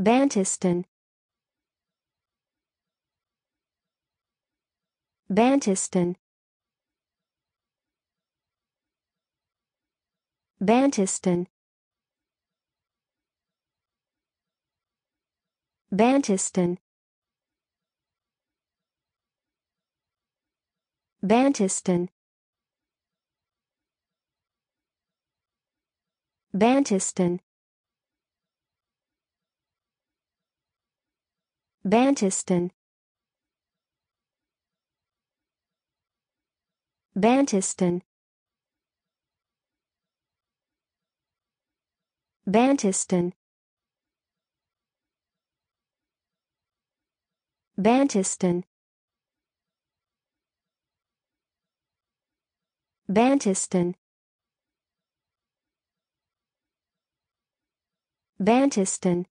Bantistan Bantistan Bantistan Bantistan Bantistan Bantistan Bantustan Bantustan Bantustan Bantustan Bantustan Bantustan